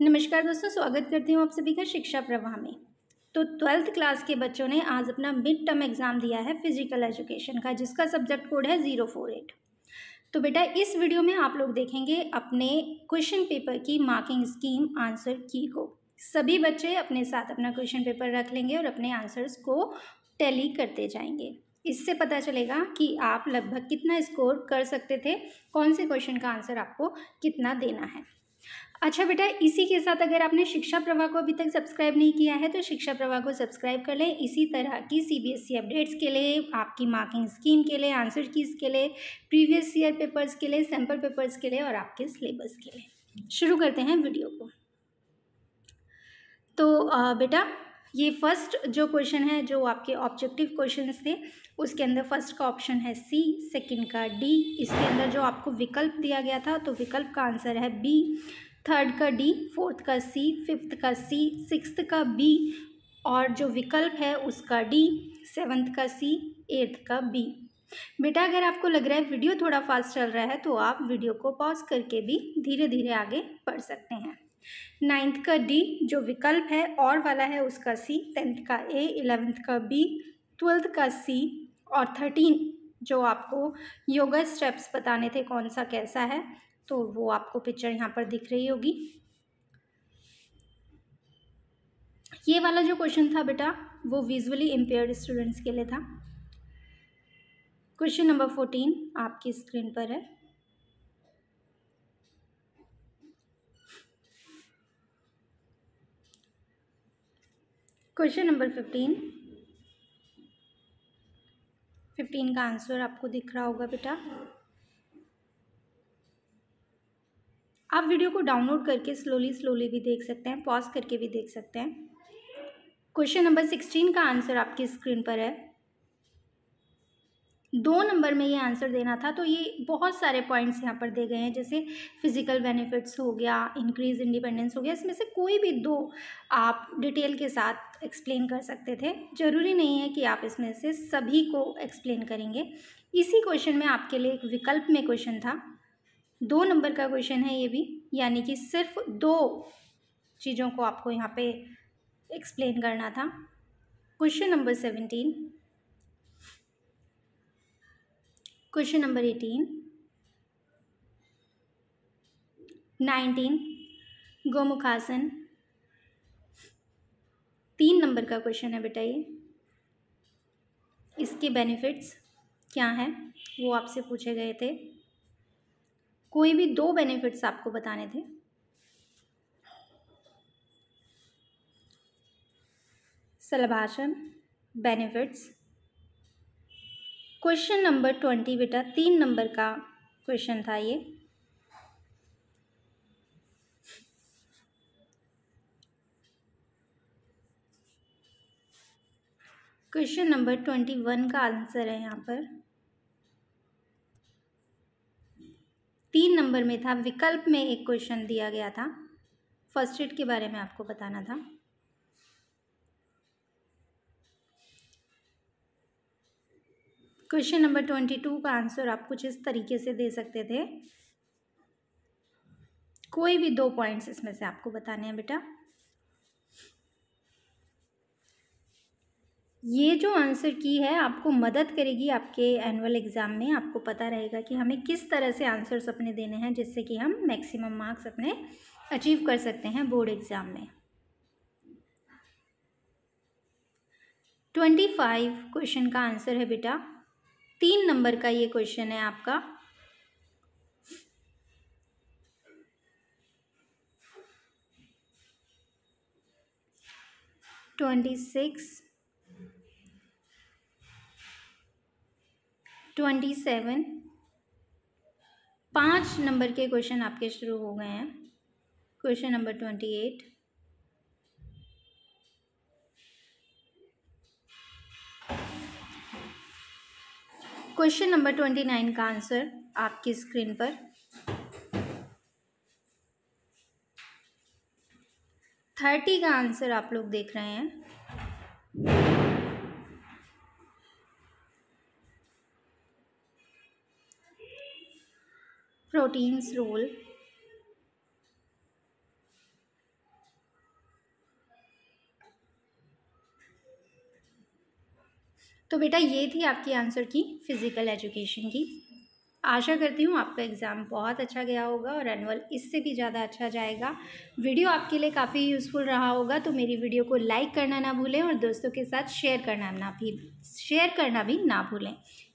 नमस्कार दोस्तों स्वागत करती हूँ आप सभी का शिक्षा प्रवाह में तो ट्वेल्थ क्लास के बच्चों ने आज अपना मिड टर्म एग्ज़ाम दिया है फिजिकल एजुकेशन का जिसका सब्जेक्ट कोड है ज़ीरो फोर एट तो बेटा इस वीडियो में आप लोग देखेंगे अपने क्वेश्चन पेपर की मार्किंग स्कीम आंसर की को सभी बच्चे अपने साथ अपना क्वेश्चन पेपर रख लेंगे और अपने आंसर्स को टैली करते जाएंगे इससे पता चलेगा कि आप लगभग कितना स्कोर कर सकते थे कौन से क्वेश्चन का आंसर आपको कितना देना है अच्छा बेटा इसी के साथ अगर आपने शिक्षा प्रवाह को अभी तक सब्सक्राइब नहीं किया है तो शिक्षा प्रवाह को सब्सक्राइब कर लें इसी तरह की सीबीएसई अपडेट्स e के लिए आपकी मार्किंग स्कीम के लिए आंसर कीज के लिए प्रीवियस ईयर पेपर्स के लिए सैम्पल पेपर्स के लिए और आपके सिलेबस के लिए शुरू करते हैं वीडियो को तो आ, बेटा ये फर्स्ट जो क्वेश्चन है जो आपके ऑब्जेक्टिव क्वेश्चन थे उसके अंदर फर्स्ट का ऑप्शन है सी सेकंड का डी इसके अंदर जो आपको विकल्प दिया गया था तो विकल्प का आंसर है बी थर्ड का डी फोर्थ का सी फिफ्थ का सी सिक्स्थ का बी और जो विकल्प है उसका डी सेवन्थ का सी एट्थ का बी बेटा अगर आपको लग रहा है वीडियो थोड़ा फास्ट चल रहा है तो आप वीडियो को पॉज करके भी धीरे धीरे आगे पढ़ सकते हैं नाइन्थ का डी जो विकल्प है और वाला है उसका सी टेंथ का ए इलेवेंथ का बी ट्वेल्थ का सी और थर्टीन जो आपको योगा स्टेप्स बताने थे कौन सा कैसा है तो वो आपको पिक्चर यहाँ पर दिख रही होगी ये वाला जो क्वेश्चन था बेटा वो विजुअली इम्पेयर्ड स्टूडेंट्स के लिए था क्वेश्चन नंबर फोर्टीन आपकी स्क्रीन पर है क्वेश्चन नंबर फिफ्टीन फिफ्टीन का आंसर आपको दिख रहा होगा बेटा आप वीडियो को डाउनलोड करके स्लोली स्लोली भी देख सकते हैं पॉज करके भी देख सकते हैं क्वेश्चन नंबर सिक्सटीन का आंसर आपकी स्क्रीन पर है दो नंबर में ये आंसर देना था तो ये बहुत सारे पॉइंट्स यहाँ पर दे गए हैं जैसे फिजिकल बेनिफिट्स हो गया इंक्रीज इंडिपेंडेंस हो गया इसमें से कोई भी दो आप डिटेल के साथ एक्सप्लेन कर सकते थे ज़रूरी नहीं है कि आप इसमें से सभी को एक्सप्लेन करेंगे इसी क्वेश्चन में आपके लिए एक विकल्प में क्वेश्चन था दो नंबर का क्वेश्चन है ये भी यानी कि सिर्फ दो चीज़ों को आपको यहाँ पे एक्सप्लेन करना था question number seventeen question number eighteen nineteen Gomukhasana तीन नंबर का क्वेश्चन है बेटा ये इसके बेनिफिट्स क्या हैं वो आपसे पूछे गए थे कोई भी दो बेनिफिट्स आपको बताने थे Shalabhasana benefits question number twenty बेटा तीन नंबर का क्वेश्चन था ये क्वेश्चन नंबर ट्वेंटी वन का आंसर है यहाँ पर तीन नंबर में था विकल्प में एक क्वेश्चन दिया गया था फर्स्ट एड के बारे में आपको बताना था क्वेश्चन नंबर ट्वेंटी टू का आंसर आप कुछ इस तरीके से दे सकते थे कोई भी दो पॉइंट्स इसमें से आपको बताने हैं बेटा ये जो आंसर की है आपको मदद करेगी आपके एनुअल एग्ज़ाम में आपको पता रहेगा कि हमें किस तरह से आंसर्स अपने देने हैं जिससे कि हम मैक्सिमम मार्क्स अपने अचीव कर सकते हैं बोर्ड एग्ज़ाम में ट्वेंटी फाइव क्वेश्चन का आंसर है बेटा तीन नंबर का ये क्वेश्चन है आपका ट्वेंटी सिक्स ट्वेंटी सेवन पाँच नंबर के क्वेश्चन आपके शुरू हो गए हैं question number twenty eight question number twenty nine का आंसर आपकी स्क्रीन पर थर्टी का आंसर आप लोग देख रहे हैं proteins role तो बेटा ये थी आपकी आंसर की फ़िज़िकल एजुकेशन की आशा करती हूँ आपका एग्ज़ाम बहुत अच्छा गया होगा और एनुअल इससे भी ज़्यादा अच्छा जाएगा वीडियो आपके लिए काफ़ी यूज़फुल रहा होगा तो मेरी वीडियो को लाइक करना ना भूलें और दोस्तों के साथ शेयर करना ना भी शेयर करना भी ना भूलें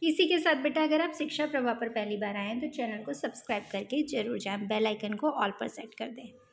इसी के साथ बेटा अगर आप शिक्षा प्रभाव पर पहली बार आएँ तो चैनल को सब्सक्राइब करके जरूर जाएँ बेलाइकन को ऑल पर सेट कर दें